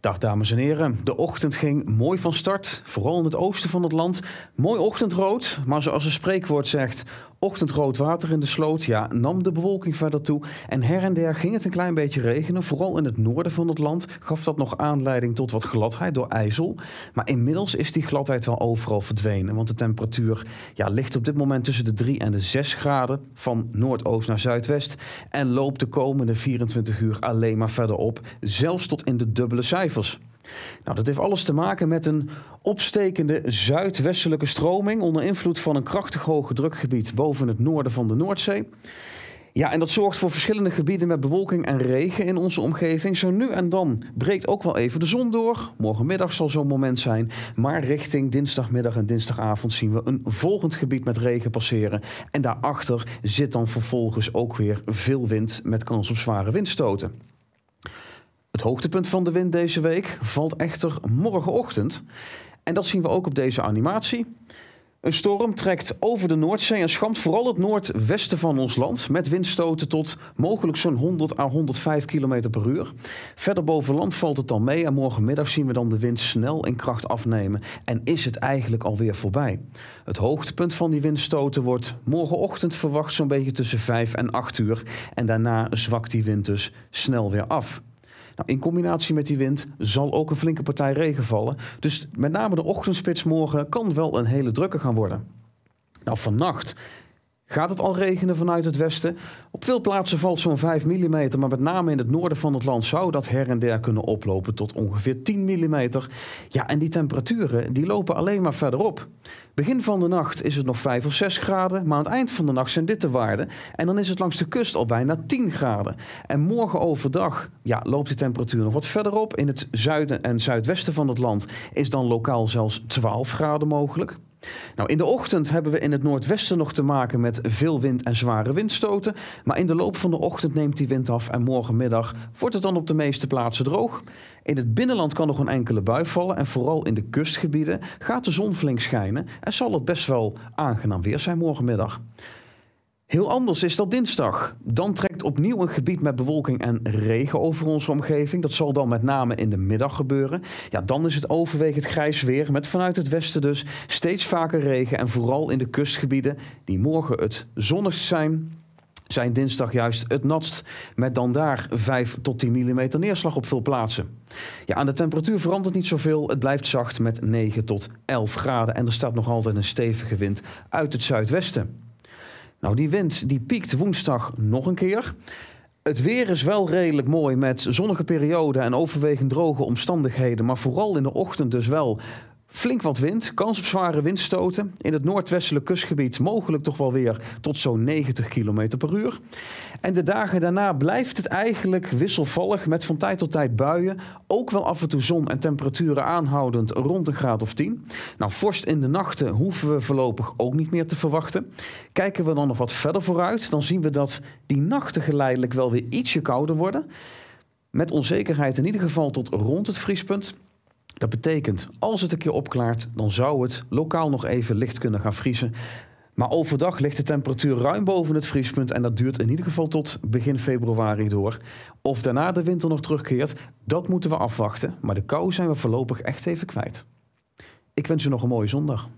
Dag dames en heren, de ochtend ging mooi van start, vooral in het oosten van het land. Mooi ochtendrood, maar zoals een spreekwoord zegt, Ochtendrood water in de sloot, ja, nam de bewolking verder toe. En her en der ging het een klein beetje regenen. Vooral in het noorden van het land gaf dat nog aanleiding tot wat gladheid door ijzel. Maar inmiddels is die gladheid wel overal verdwenen. Want de temperatuur ja, ligt op dit moment tussen de 3 en de 6 graden. Van noordoost naar zuidwest. En loopt de komende 24 uur alleen maar verder op. Zelfs tot in de dubbele cijfers. Nou, dat heeft alles te maken met een opstekende zuidwestelijke stroming onder invloed van een krachtig hoge drukgebied boven het noorden van de Noordzee. Ja, en dat zorgt voor verschillende gebieden met bewolking en regen in onze omgeving. Zo nu en dan breekt ook wel even de zon door. Morgenmiddag zal zo'n moment zijn. Maar richting dinsdagmiddag en dinsdagavond zien we een volgend gebied met regen passeren. En daarachter zit dan vervolgens ook weer veel wind met kans op zware windstoten. Het hoogtepunt van de wind deze week valt echter morgenochtend. En dat zien we ook op deze animatie. Een storm trekt over de Noordzee en schampt vooral het noordwesten van ons land. Met windstoten tot mogelijk zo'n 100 à 105 km per uur. Verder boven land valt het dan mee. En morgenmiddag zien we dan de wind snel in kracht afnemen. En is het eigenlijk alweer voorbij. Het hoogtepunt van die windstoten wordt morgenochtend verwacht zo'n beetje tussen 5 en 8 uur. En daarna zwakt die wind dus snel weer af. Nou, in combinatie met die wind zal ook een flinke partij regen vallen. Dus met name de ochtendspits morgen kan wel een hele drukke gaan worden. Nou, vannacht gaat het al regenen vanuit het westen. Op veel plaatsen valt zo'n 5 mm, maar met name in het noorden van het land zou dat her en der kunnen oplopen tot ongeveer 10 mm. Ja, en die temperaturen die lopen alleen maar verder op. Begin van de nacht is het nog 5 of 6 graden, maar aan het eind van de nacht zijn dit de waarden. En dan is het langs de kust al bijna 10 graden. En morgen overdag ja, loopt de temperatuur nog wat verder op. In het zuiden en zuidwesten van het land is dan lokaal zelfs 12 graden mogelijk. Nou, in de ochtend hebben we in het noordwesten nog te maken met veel wind en zware windstoten. Maar in de loop van de ochtend neemt die wind af en morgenmiddag wordt het dan op de meeste plaatsen droog. In het binnenland kan nog een enkele bui vallen en vooral in de kustgebieden gaat de zon flink schijnen en zal het best wel aangenaam weer zijn morgenmiddag. Heel anders is dat dinsdag. Dan opnieuw een gebied met bewolking en regen over onze omgeving. Dat zal dan met name in de middag gebeuren. Ja, dan is het overwegend grijs weer met vanuit het westen dus steeds vaker regen. En vooral in de kustgebieden die morgen het zonnigst zijn, zijn dinsdag juist het natst, met dan daar 5 tot 10 mm neerslag op veel plaatsen. Ja, aan de temperatuur verandert niet zoveel. Het blijft zacht met 9 tot 11 graden en er staat nog altijd een stevige wind uit het zuidwesten. Nou, die wind die piekt woensdag nog een keer. Het weer is wel redelijk mooi met zonnige perioden en overwegend droge omstandigheden. Maar vooral in de ochtend dus wel Flink wat wind, kans op zware windstoten. In het noordwestelijk kustgebied mogelijk toch wel weer tot zo'n 90 km per uur. En de dagen daarna blijft het eigenlijk wisselvallig met van tijd tot tijd buien. Ook wel af en toe zon en temperaturen aanhoudend rond een graad of 10. Nou, vorst in de nachten hoeven we voorlopig ook niet meer te verwachten. Kijken we dan nog wat verder vooruit, dan zien we dat die nachten geleidelijk wel weer ietsje kouder worden. Met onzekerheid in ieder geval tot rond het vriespunt. Dat betekent, als het een keer opklaart, dan zou het lokaal nog even licht kunnen gaan vriezen. Maar overdag ligt de temperatuur ruim boven het vriespunt en dat duurt in ieder geval tot begin februari door. Of daarna de winter nog terugkeert, dat moeten we afwachten. Maar de kou zijn we voorlopig echt even kwijt. Ik wens u nog een mooie zondag.